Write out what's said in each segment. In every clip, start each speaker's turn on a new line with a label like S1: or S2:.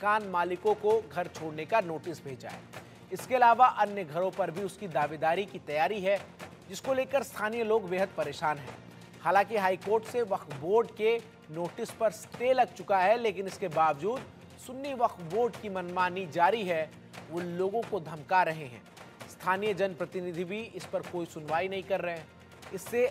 S1: मकान मालिकों को घर छोड़ने का नोटिस भेजा है इसके अलावा अन्य घरों पर भी उसकी दावेदारी की तैयारी है जिसको लेकर स्थानीय लोग बेहद परेशान हैं हालांकि हाईकोर्ट से वक्फ बोर्ड के नोटिस पर स्टे लग चुका है लेकिन इसके बावजूद सुन्नी वक्फ बोर्ड की मनमानी जारी है वो लोगों को धमका रहे हैं स्थानीय जनप्रतिनिधि भी इस पर कोई सुनवाई नहीं कर रहे हैं इससे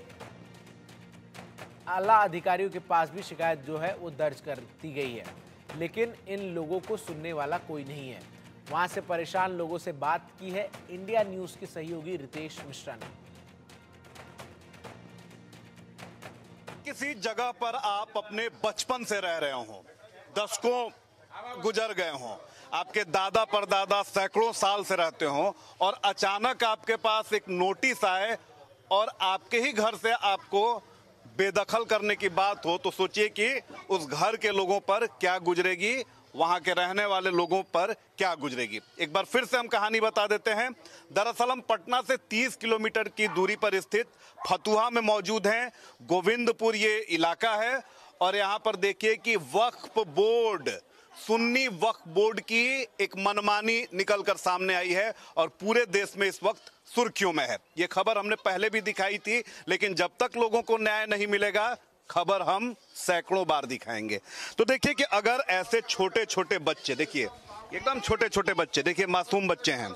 S1: आला अधिकारियों के पास भी शिकायत जो है वो दर्ज कर दी गई है लेकिन इन लोगों को सुनने वाला कोई नहीं है वहां से परेशान लोगों से बात की है इंडिया न्यूज के सहयोगी रितेश मिश्रा ने
S2: किसी जगह पर आप अपने बचपन से रह रहे हो दशकों गुजर गए हों आपके दादा परदादा सैकड़ों साल से रहते हो और अचानक आपके पास एक नोटिस आए और आपके ही घर से आपको बेदखल करने की बात हो तो सोचिए कि उस घर के लोगों पर क्या गुजरेगी वहां के रहने वाले लोगों पर क्या गुजरेगी एक बार फिर से हम कहानी बता देते हैं दरअसल हम पटना से 30 किलोमीटर की दूरी पर स्थित फतुहा में मौजूद हैं गोविंदपुर ये इलाका है और यहां पर देखिए कि वक्फ बोर्ड सुन्नी वक्फ बोर्ड की एक मनमानी निकलकर सामने आई है और पूरे देश में इस वक्त सुर्खियों में है ये खबर हमने पहले भी दिखाई थी लेकिन जब तक लोगों को न्याय नहीं मिलेगा खबर हम सैकड़ों बार दिखाएंगे तो देखिए कि अगर ऐसे छोटे छोटे बच्चे देखिए एकदम छोटे छोटे बच्चे देखिए मासूम बच्चे हैं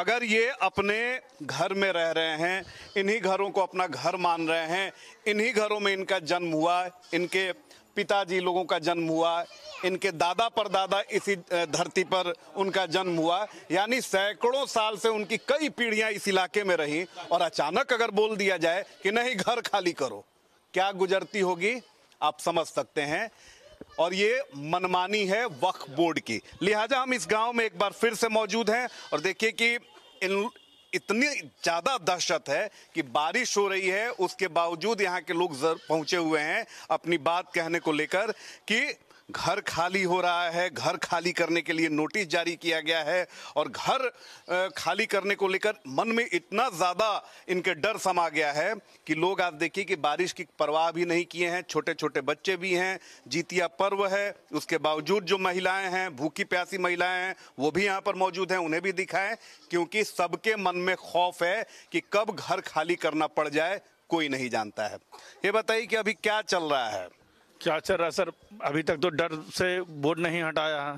S2: अगर ये अपने घर में रह रहे हैं इन्हीं घरों को अपना घर मान रहे हैं इन्हीं घरों में इनका जन्म हुआ इनके पिताजी लोगों का जन्म हुआ इनके दादा पर दादा इसी धरती पर उनका जन्म हुआ यानी सैकड़ों साल से उनकी कई पीढ़ियां इस इलाके में रहीं और अचानक अगर बोल दिया जाए कि नहीं घर खाली करो क्या गुजरती होगी आप समझ सकते हैं और ये मनमानी है वक्फ बोर्ड की लिहाजा हम इस गांव में एक बार फिर से मौजूद हैं और देखिए कि इन इतनी ज़्यादा दहशत है कि बारिश हो रही है उसके बावजूद यहाँ के लोग पहुंचे हुए हैं अपनी बात कहने को लेकर कि घर खाली हो रहा है घर खाली करने के लिए नोटिस जारी किया गया है और घर खाली करने को लेकर मन में इतना ज़्यादा इनके डर समा गया है कि लोग आप देखिए कि बारिश की परवाह भी नहीं किए हैं छोटे छोटे बच्चे भी हैं जीतिया पर्व है उसके बावजूद जो महिलाएं हैं भूखी प्यासी महिलाएं हैं वो भी यहाँ पर मौजूद हैं उन्हें भी दिखाएं क्योंकि सबके मन में खौफ है कि कब घर खाली करना पड़ जाए कोई नहीं जानता है ये बताइए कि अभी क्या चल रहा है
S3: क्या सर सर अभी तक तो डर से बोर्ड नहीं हटाया है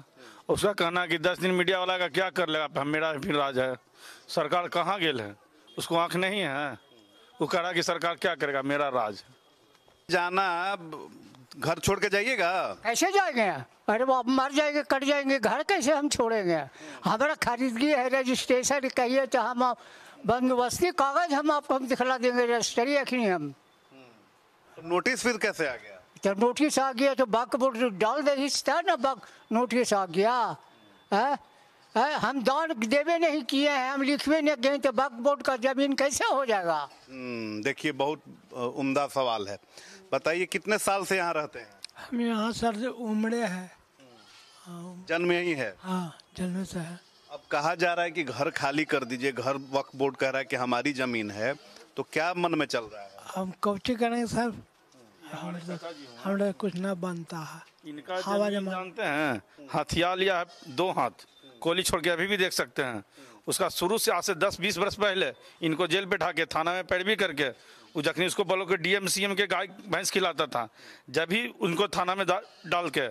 S3: उसका कहना कि दस दिन मीडिया वाला का क्या कर लेगा हम मेरा फिर राज है सरकार कहाँ गेल है उसको आंख नहीं है वो कह रहा कि सरकार क्या करेगा मेरा राज
S2: जाना घर छोड़ के जाइएगा
S4: कैसे जाएंगे अरे वो अब मर जाएंगे कट जाएंगे घर कैसे हम छोड़ेंगे हमारा खरीदगी है रजिस्ट्रेशन कहिए तो हम बंदोबस्ती कागज हम आपको हम दिखला देंगे रजिस्ट्री अखनी हम
S2: तो नोटिस फिर कैसे आ गया
S4: जब नोटिस आ गया तो बक बुट डाल दे था ना बक नोटिस आ गया है हम दान देवे नहीं किए हैं हम लिखवे नहीं गए तो बक बोर्ड का जमीन कैसे हो जाएगा
S2: हम्म, देखिए बहुत उम्दा सवाल है बताइए कितने साल से यहाँ रहते हैं
S4: हम यहाँ सर उमड़े हैं
S2: जन्म यही है
S4: हाँ जन्म से है
S2: अब कहा जा रहा है कि घर खाली कर दीजिए घर वक्फ बोर्ड कह रहा है कि हमारी जमीन है तो क्या मन में चल रहा है
S4: हम कब करेंगे सर
S2: हम लोग हम लोग कुछ न बनता है
S3: इनका हवा जानते हैं हथियार लिया है दो हाथ कोली छोड़ के अभी भी देख सकते हैं उसका शुरू से आज से 10-20 वर्ष पहले इनको जेल बैठा के थाना में पैरवी करके वो जखनी उसको बोलो के डीएमसीएम के गाय भैंस खिलाता था जब ही उनको थाना में डाल के